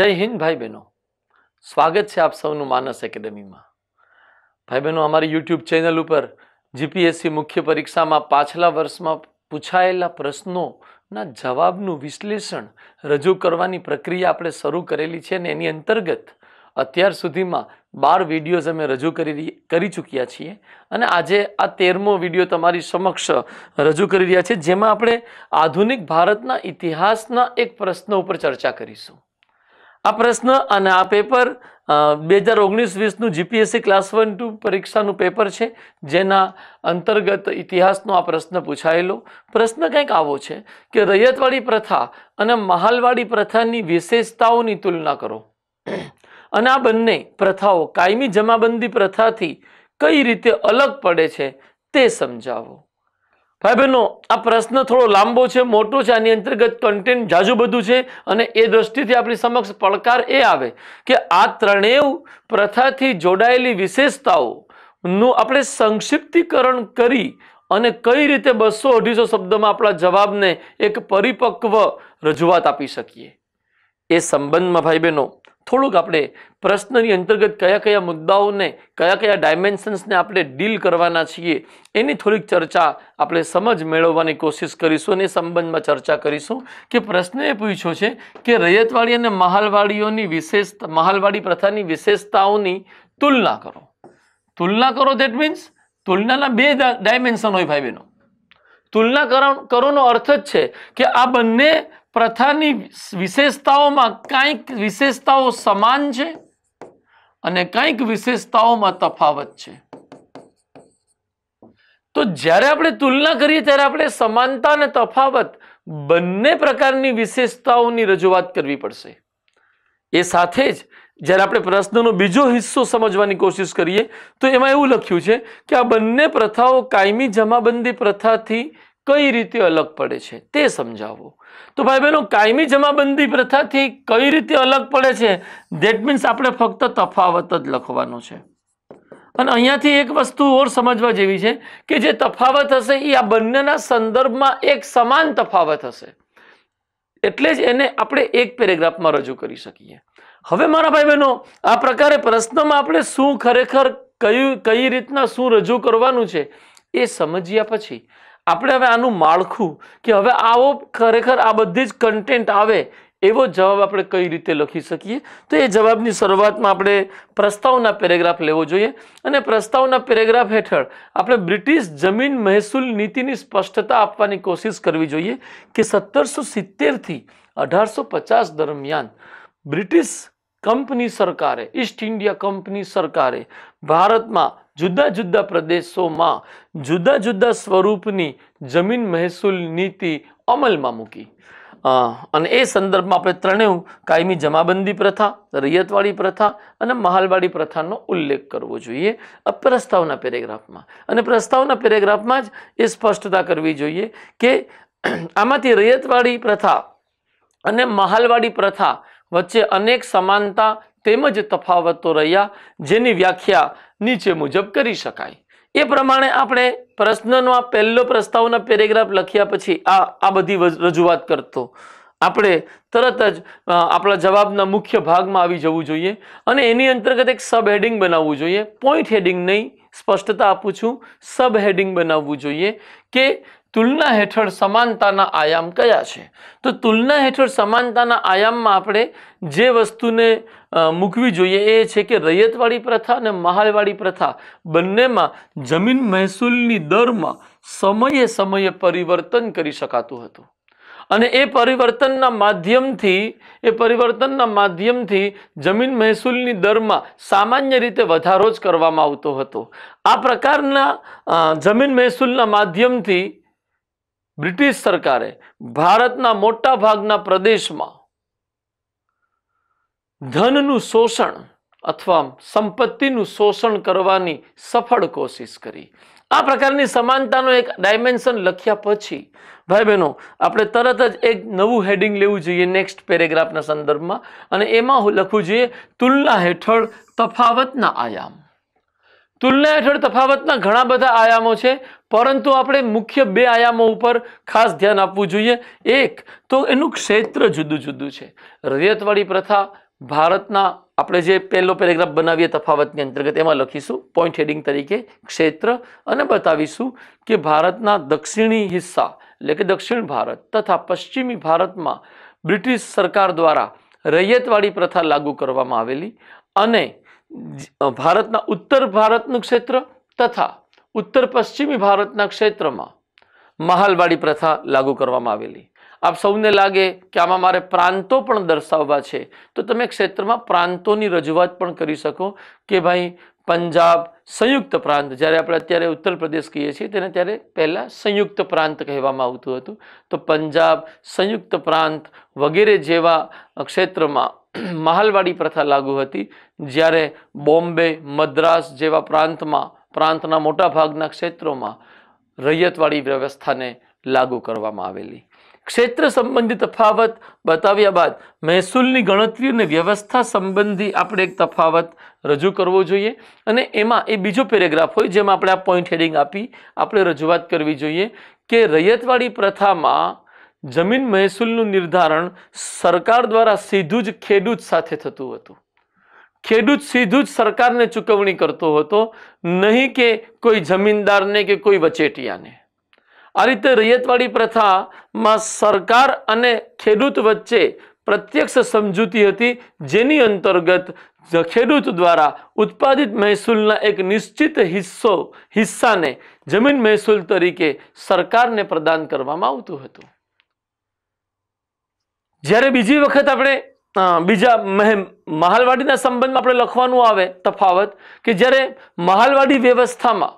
જય હિન્દ ભાઈ બહેનો સ્વાગત છે આપ સૌનું માનસ એકેડેમીમાં ભાઈ બહેનો અમારી યુટ્યુબ ચેનલ ઉપર જીપીએસસી મુખ્ય પરીક્ષામાં પાછલા વર્ષમાં પૂછાયેલા પ્રશ્નોના જવાબનું વિશ્લેષણ રજૂ કરવાની પ્રક્રિયા આપણે શરૂ કરેલી છે અને એની અંતર્ગત અત્યાર સુધીમાં બાર વિડીયોઝ અમે રજૂ કરી કરી ચૂક્યા છીએ અને આજે આ તેરમો વિડીયો તમારી સમક્ષ રજૂ કરી રહ્યા છીએ જેમાં આપણે આધુનિક ભારતના ઇતિહાસના એક પ્રશ્ન ઉપર ચર્ચા કરીશું આ પ્રશ્ન અને આ પેપર બે હજાર ઓગણીસ વીસનું જીપીએસસી ક્લાસ વન ટુ પરીક્ષાનું પેપર છે જેના અંતર્ગત ઇતિહાસનો આ પ્રશ્ન પૂછાયેલો પ્રશ્ન કંઈક આવો છે કે રૈયતવાળી પ્રથા અને મહાલવાળી પ્રથાની વિશેષતાઓની તુલના કરો અને આ બંને પ્રથાઓ કાયમી જમાબંધી પ્રથાથી કઈ રીતે અલગ પડે છે તે સમજાવો ભાઈ બહેનો આ પ્રશ્ન થોડો લાંબો છે મોટો છે આની અંતર્ગત કન્ટેન્ટ જાજુ બધું છે અને એ દ્રષ્ટિથી આપણી સમક્ષ પડકાર એ આવે કે આ ત્રણેય પ્રથાથી જોડાયેલી વિશેષતાઓનું આપણે સંક્ષિપ્તિકરણ કરી અને કઈ રીતે બસો અઢીસો શબ્દમાં આપણા જવાબને એક પરિપક્વ રજૂઆત આપી શકીએ એ સંબંધમાં ભાઈ બહેનો થોડુંક આપણે પ્રશ્નની અંતર્ગત કયા કયા મુદ્દાઓને કયા કયા ડાયમેન્શન્સને આપણે ડીલ કરવાના છીએ એની થોડીક ચર્ચા આપણે સમજ મેળવવાની કોશિશ કરીશું અને સંબંધમાં ચર્ચા કરીશું કે પ્રશ્ન એ પૂછ્યો છે કે રૈયતવાડી અને મહાલવાડીઓની વિશેષ મહાલવાડી પ્રથાની વિશેષતાઓની તુલના કરો તુલના કરો દેટ મીન્સ તુલનાના બે ડાયમેન્શન હોય ભાઈ બહેનો તુલના કરો કરોનો અર્થ જ છે કે આ બંને પ્રથાની વિશેષતાઓમાં કંઈક વિશેષતાઓ સમાન છે અને કંઈક વિશેષતાઓમાં તફાવત છે તો જ્યારે આપણે તુલના કરીએ ત્યારે આપણે સમાનતા અને તફાવત બંને પ્રકારની વિશેષતાઓની રજૂઆત કરવી પડશે એ સાથે જ જ્યારે આપણે પ્રશ્નનો બીજો હિસ્સો સમજવાની કોશિશ કરીએ તો એમાં એવું લખ્યું છે કે આ બંને પ્રથાઓ કાયમી જમાબંધી પ્રથાથી કઈ રીતે અલગ પડે છે તે સમજાવો તો ભાઈ બહેનો કાયમી જમાબંધી પ્રથાથી કઈ રીતે અલગ પડે છે ધેટ મીન્સ આપણે ફક્ત તફાવત જ લખવાનો છે અને અહીંયાથી એક વસ્તુ ઓર સમજવા જેવી છે કે જે તફાવત હશે એ આ બંનેના સંદર્ભમાં એક સમાન તફાવત હશે એટલે જ એને આપણે એક પેરેગ્રાફમાં રજૂ કરી શકીએ હવે મારા ભાઈ બહેનો આ પ્રકારે પ્રશ્નમાં આપણે શું ખરેખર કયું કઈ રીતના શું રજૂ કરવાનું છે એ સમજ્યા પછી આપણે હવે આનું માળખું કે હવે આવો ખરેખર આ બધી જ કન્ટેન્ટ આવે એવો જવાબ આપણે કઈ રીતે લખી શકીએ તો એ જવાબની શરૂઆતમાં આપણે પ્રસ્તાવના પેરેગ્રાફ લેવો જોઈએ અને પ્રસ્તાવના પેરેગ્રાફ હેઠળ આપણે બ્રિટિશ જમીન મહેસૂલ નીતિની સ્પષ્ટતા આપવાની કોશિશ કરવી જોઈએ કે સત્તરસો સિત્તેરથી અઢારસો પચાસ દરમિયાન બ્રિટિશ કંપની સરકારે ઈસ્ટ ઇન્ડિયા કંપની સરકારે ભારતમાં જુદા જુદા પ્રદેશોમાં જુદા જુદા સ્વરૂપની જમીન મહેસૂલ નીતિ અમલમાં મૂકી અને એ સંદર્ભમાં આપણે ત્રણેય કાયમી જમાબંધી પ્રથા રૈયતવાળી પ્રથા અને મહાલવાડી પ્રથાનો ઉલ્લેખ કરવો જોઈએ આ પ્રસ્તાવના પેરેગ્રાફમાં અને પ્રસ્તાવના પેરેગ્રાફમાં જ એ સ્પષ્ટતા કરવી જોઈએ કે આમાંથી રૈયતવાળી પ્રથા અને મહાલવાડી પ્રથા વચ્ચે અનેક સમાનતા તેમજ તફાવતો રહ્યા જેની વ્યાખ્યા નીચે મુજબ કરી શકાય એ પ્રમાણે આપણે પ્રશ્નનો આ પહેલો પ્રસ્તાવના પેરેગ્રાફ લખ્યા પછી આ આ બધી રજૂઆત કરતો આપણે તરત જ આપણા જવાબના મુખ્ય ભાગમાં આવી જવું જોઈએ અને એની અંતર્ગત એક સબ હેડિંગ બનાવવું જોઈએ પોઈન્ટ હેડિંગ નહીં સ્પષ્ટતા આપું છું સબ હેડિંગ બનાવવું જોઈએ કે તુલના હેઠળ સમાનતાના આયામ કયા છે તો તુલના હેઠળ સમાનતાના આયામમાં આપણે જે વસ્તુને મૂકવી જોઈએ એ છે કે રૈયતવાળી પ્રથા અને મહાલવાળી પ્રથા બંનેમાં જમીન મહેસૂલની દરમાં સમયે સમયે પરિવર્તન કરી શકાતું હતું અને એ પરિવર્તનના માધ્યમથી એ પરિવર્તનના માધ્યમથી જમીન મહેસૂલની દરમાં સામાન્ય રીતે વધારો જ કરવામાં આવતો હતો આ પ્રકારના જમીન મહેસૂલના માધ્યમથી બ્રિટિશ સરકારે ભારતના મોટા ભાગના પ્રદેશમાં ધનનું શોષણ અથવા સંપત્તિનું શોષણ કરવાની સફળ કોશિશ કરી આ પ્રકારની સમાનતાનો એક ડાયમેન્શન લખ્યા પછી ભાઈ બહેનો આપણે તરત જ એક નવું હેડિંગ લેવું જોઈએ નેક્સ્ટ પેરેગ્રાફના સંદર્ભમાં અને એમાં હું લખવું જોઈએ તુલના હેઠળ તફાવતના આયામ તુલના હેઠળ તફાવતના ઘણા બધા આયામો છે પરંતુ આપણે મુખ્ય બે આયામો ઉપર ખાસ ધ્યાન આપવું જોઈએ એક તો એનું ક્ષેત્ર જુદું જુદું છે રૈયતવાળી પ્રથા ભારતના આપણે જે પહેલો પેરેગ્રાફ બનાવીએ તફાવતની અંતર્ગત એમાં લખીશું પોઈન્ટ હેડિંગ તરીકે ક્ષેત્ર અને બતાવીશું કે ભારતના દક્ષિણી હિસ્સા એટલે કે દક્ષિણ ભારત તથા પશ્ચિમી ભારતમાં બ્રિટિશ સરકાર દ્વારા રૈયતવાળી પ્રથા લાગુ કરવામાં આવેલી અને ભારતના ઉત્તર ભારતનું ક્ષેત્ર તથા ઉત્તર પશ્ચિમી ભારતના ક્ષેત્રમાં મહાલવાડી પ્રથા લાગુ કરવામાં આવેલી આપ સૌને લાગે કે આમાં મારે પ્રાંતો પણ દર્શાવવા છે તો તમે ક્ષેત્રમાં પ્રાંતોની રજૂઆત પણ કરી શકો કે ભાઈ પંજાબ સંયુક્ત પ્રાંત જ્યારે આપણે અત્યારે ઉત્તર પ્રદેશ કહીએ છીએ તેને ત્યારે પહેલાં સંયુક્ત પ્રાંત કહેવામાં આવતું હતું તો પંજાબ સંયુક્ત પ્રાંત વગેરે જેવા ક્ષેત્રમાં મહાલવાડી પ્રથા લાગુ હતી જ્યારે બોમ્બે મદ્રાસ જેવા પ્રાંતમાં પ્રાંતના મોટાભાગના ક્ષેત્રોમાં રૈયતવાળી વ્યવસ્થાને લાગુ કરવામાં આવેલી ક્ષેત્ર સંબંધી તફાવત બતાવ્યા બાદ મહેસૂલની ગણતરી અને વ્યવસ્થા સંબંધી આપણે એક તફાવત રજૂ કરવો જોઈએ અને એમાં એ બીજો પેરેગ્રાફ હોય જેમાં આપણે આ પોઈન્ટ હેડિંગ આપી આપણે રજૂઆત કરવી જોઈએ કે રૈયતવાળી પ્રથામાં જમીન મહેસૂલનું નિર્ધારણ સરકાર દ્વારા સીધું જ ખેડૂત સાથે થતું હતું ખેડૂત સીધું જ સરકારને ચૂકવણી કરતો હતો નહીં કે કોઈ જમીનદારને કે કોઈ વચેટિયાને આ રીતે રૈયતવાળી પ્રથામાં સરકાર અને ખેડૂત વચ્ચે પ્રત્યક્ષ સમજૂતી હતી જેની અંતર્ગત ખેડૂત દ્વારા ઉત્પાદિત મહેસૂલના એક નિશ્ચિત હિસ્સો હિસ્સાને જમીન મહેસૂલ તરીકે સરકારને પ્રદાન કરવામાં આવતું હતું જ્યારે બીજી વખત આપણે બીજા મહાલવાડીના સંબંધમાં આપણે લખવાનું આવે તફાવત કે જ્યારે મહાલવાડી વ્યવસ્થામાં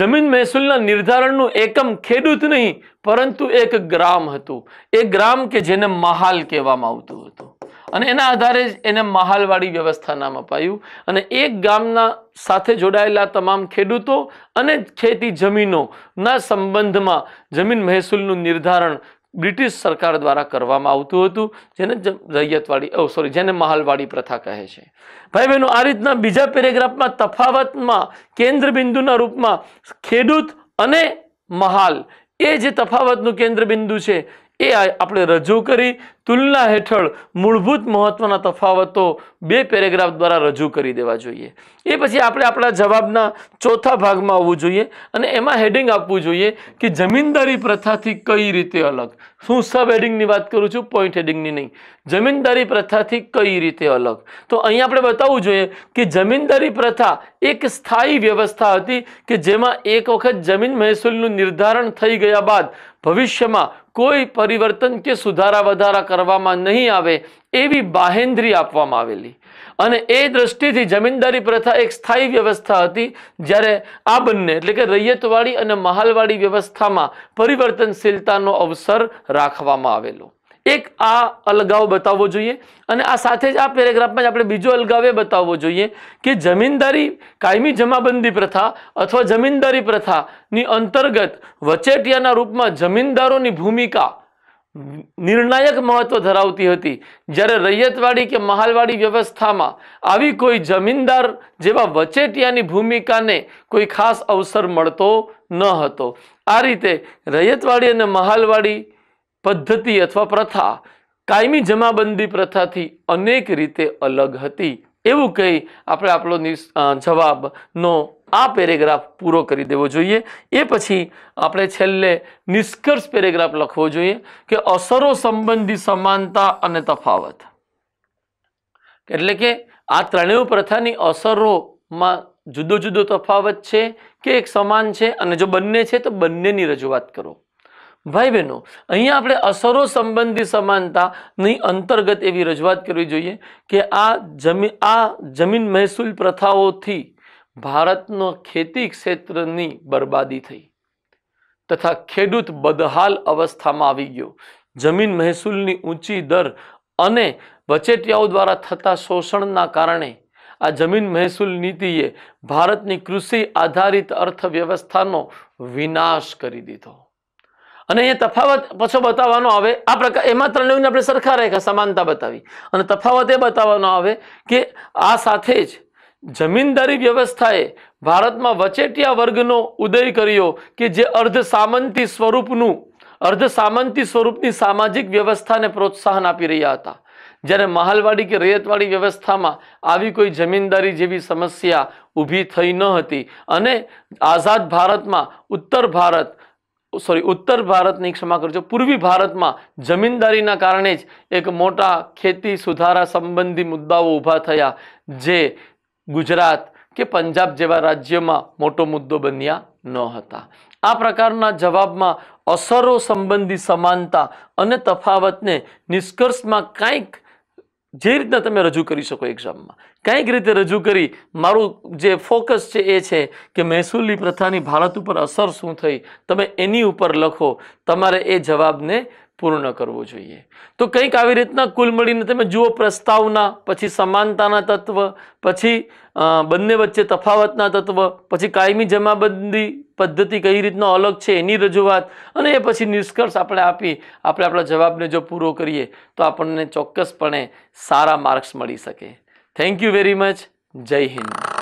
જમીન મહેસૂલના નિર્ધારણનું એકમ ખેડૂત નહીં પરંતુ એક ગ્રામ હતું એ ગ્રામ કે જેને મહાલ કહેવામાં આવતું હતું અને એના આધારે જ એને મહાલવાડી વ્યવસ્થા નામ અપાયું અને એક ગામના સાથે જોડાયેલા તમામ ખેડૂતો અને ખેતી જમીનોના સંબંધમાં જમીન મહેસૂલનું નિર્ધારણ બ્રિટિશ સરકાર દ્વારા કરવામાં આવતું હતું જેને રૈયતવાડી સોરી જેને મહાલવાડી પ્રથા કહે છે ભાઈ બહેનો આ રીતના બીજા પેરેગ્રાફમાં તફાવતમાં કેન્દ્રબિંદુના રૂપમાં ખેડૂત અને મહાલ એ જે તફાવતનું કેન્દ્રબિંદુ છે એ આપણે રજૂ કરી તુલના હેઠળ મૂળભૂત મહત્ત્વના તફાવતો બે પેરેગ્રાફ દ્વારા રજૂ કરી દેવા જોઈએ એ પછી આપણે આપણા જવાબના ચોથા ભાગમાં આવવું જોઈએ અને એમાં હેડિંગ આપવું જોઈએ કે જમીનદારી પ્રથાથી કઈ રીતે અલગ હું સબ હેડિંગની વાત કરું છું પોઈન્ટ હેડિંગની નહીં જમીનદારી પ્રથાથી કઈ રીતે અલગ તો અહીં આપણે બતાવવું જોઈએ કે જમીનદારી પ્રથા એક સ્થાયી વ્યવસ્થા હતી કે જેમાં એક વખત જમીન મહેસૂલનું નિર્ધારણ થઈ ગયા બાદ ભવિષ્યમાં કોઈ પરિવર્તન કે સુધારા વધારા કરવામાં નહીં આવે એવી બાહેન્દ્રી આપવામાં આવેલી અને એ દ્રષ્ટિથી જમીનદારી પ્રથા એક સ્થાયી વ્યવસ્થા હતી જ્યારે આ બંને એટલે કે રૈયતવાળી અને મહાલવાડી વ્યવસ્થામાં પરિવર્તનશીલતાનો અવસર રાખવામાં આવેલો એક આ અલગાવ બતાવવો જોઈએ અને આ સાથે જ આ પેરેગ્રાફમાં જ આપણે બીજો અલગાવ એ બતાવવો જોઈએ કે જમીનદારી કાયમી જમાબંધી પ્રથા અથવા જમીનદારી પ્રથાની અંતર્ગત વચેટિયાના રૂપમાં જમીનદારોની ભૂમિકા નિર્ણાયક મહત્વ ધરાવતી હતી જ્યારે રૈયતવાડી કે મહાલવાડી વ્યવસ્થામાં આવી કોઈ જમીનદાર જેવા વચેટિયાની ભૂમિકાને કોઈ ખાસ અવસર મળતો ન હતો આ રીતે રૈયતવાડી અને મહાલવાડી પદ્ધતિ અથવા પ્રથા કાયમી જમાબંધી પ્રથાથી અનેક રીતે અલગ હતી એવું કહી આપણે આપણો જવાબનો આ પેરેગ્રાફ પૂરો કરી દેવો જોઈએ એ પછી આપણે છેલ્લે નિષ્કર્ષ પેરેગ્રાફ લખવો જોઈએ કે અસરો સંબંધી સમાનતા અને તફાવત એટલે કે આ ત્રણેય પ્રથાની અસરોમાં જુદો જુદો તફાવત છે કે એક સમાન છે અને જો બંને છે તો બંનેની રજૂઆત કરો ભાઈ બહેનો અહીંયા આપણે અસરો સંબંધી સમાનતાની અંતર્ગત એવી રજૂઆત કરવી જોઈએ કે આ જમીન આ જમીન મહેસૂલ પ્રથાઓથી ભારતનો ખેતી ક્ષેત્રની બરબાદી થઈ તથા ખેડૂત બદહાલ અવસ્થામાં આવી ગયો જમીન મહેસૂલની ઊંચી દર અને વચેટિયાઓ દ્વારા થતા શોષણના કારણે આ જમીન મહેસૂલ નીતિએ ભારતની કૃષિ આધારિત અર્થવ્યવસ્થાનો વિનાશ કરી દીધો અને એ તફાવત પછી બતાવવાનો આવે આ પ્રકાર એમાં ત્રણેયને આપણે સરખા રેખા સમાનતા બતાવી અને તફાવત એ બતાવવાનો આવે કે આ સાથે જ જમીનદારી વ્યવસ્થાએ ભારતમાં વચેટિયા વર્ગનો ઉદય કર્યો કે જે અર્ધ સામંતી સ્વરૂપનું અર્ધ સામંતી સ્વરૂપની સામાજિક વ્યવસ્થાને પ્રોત્સાહન આપી રહ્યા હતા જ્યારે મહાલવાડી કે રેયતવાડી વ્યવસ્થામાં આવી કોઈ જમીનદારી જેવી સમસ્યા ઊભી થઈ ન હતી અને આઝાદ ભારતમાં ઉત્તર ભારત સોરી ઉત્તર ભારતની ક્ષમા કરજો પૂર્વી ભારતમાં જમીનદારીના કારણે જ એક મોટા ખેતી સુધારા સંબંધી મુદ્દાઓ ઊભા થયા જે ગુજરાત કે પંજાબ જેવા રાજ્યમાં મોટો મુદ્દો બન્યા ન હતા આ પ્રકારના જવાબમાં અસરો સંબંધી સમાનતા અને તફાવતને નિષ્કર્ષમાં કાંઈક જે રીતના તમે રજૂ કરી શકો એક્ઝામમાં કંઈક રીતે રજૂ કરી મારું જે ફોકસ છે એ છે કે મહેસૂલની પ્રથાની ભારત ઉપર અસર શું થઈ તમે એની ઉપર લખો તમારે એ જવાબને પૂર્ણ કરવું જોઈએ તો કંઈક આવી રીતના કુલ મળીને તમે જુઓ પ્રસ્તાવના પછી સમાનતાના તત્વ પછી બંને વચ્ચે તફાવતના તત્વ પછી કાયમી જમાબંધી પદ્ધતિ કઈ રીતનો અલગ છે એની રજૂઆત અને એ પછી નિષ્કર્ષ આપણે આપી આપણે આપણા જવાબને જો પૂરો કરીએ તો આપણને ચોક્કસપણે સારા માર્ક્સ મળી શકે થેન્ક યુ વેરી મચ જય હિન્દ